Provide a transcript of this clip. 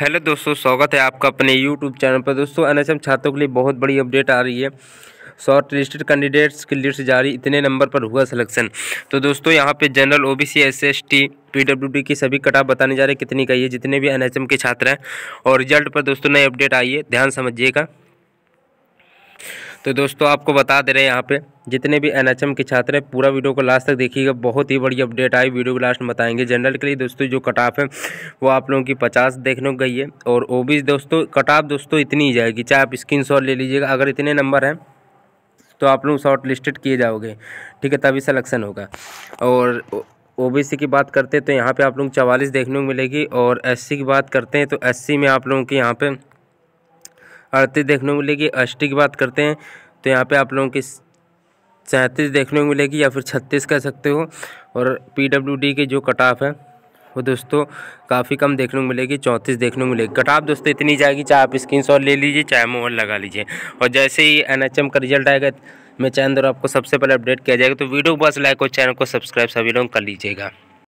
hello दोस्तों स्वागत है आपका अपने यूट्यूब चैनल पर दोस्तों एनएसएम छात्रों के लिए बहुत बड़ी अपडेट आ रही है शॉर्ट लिस्टेड कैंडिडेट्स की लिस्ट जारी इतने नंबर पर हुआ सिलेक्शन तो दोस्तों यहाँ पे जनरल ओबीसी एसएसटी पीडब्ल्यूडी की सभी कटाप बताने जा रहे कितनी का ये जितने भी एन के छात्र हैं और रिजल्ट पर दोस्तों नई अपडेट आई है ध्यान समझिएगा तो दोस्तों आपको बता दे रहे हैं यहाँ पर जितने भी एन के छात्र हैं पूरा वीडियो को लास्ट तक देखिएगा बहुत ही बड़ी अपडेट आई वीडियो को लास्ट में बताएंगे जनरल के लिए दोस्तों जो कट ऑफ है वो आप लोगों की पचास देखने को गई है और ओ दोस्तों कट ऑफ दोस्तों इतनी ही जाएगी चाहे आप स्क्रीन ले लीजिएगा अगर इतने नंबर हैं तो आप लोग शॉर्ट लिस्टेड किए जाओगे ठीक है तभी सलेक्शन होगा और ओबीसी की बात करते हैं तो यहाँ पे आप लोग चवालीस देखने को मिलेगी और एससी की बात करते हैं तो एससी में आप लोगों के यहाँ पे अड़तीस देखने को मिलेगी एस की बात करते हैं तो यहाँ पे आप लोगों की सैंतीस देखने को मिलेगी या फिर छत्तीस कह सकते हो और पीडब्ल्यूडी के जो कट ऑफ है वो दोस्तों काफ़ी कम देखने को मिलेगी चौंतीस देखने को मिलेगी ऑफ दोस्तों इतनी जाएगी चाहे आप स्क्रीन शॉट ले लीजिए चाहे मोबाइल लगा लीजिए और जैसे ही एम का रिजल्ट आएगा मैं चैनल आपको सबसे पहले अपडेट किया जाएगा तो वीडियो बस लाइक और चैनल को सब्सक्राइब सभी लोग कर लीजिएगा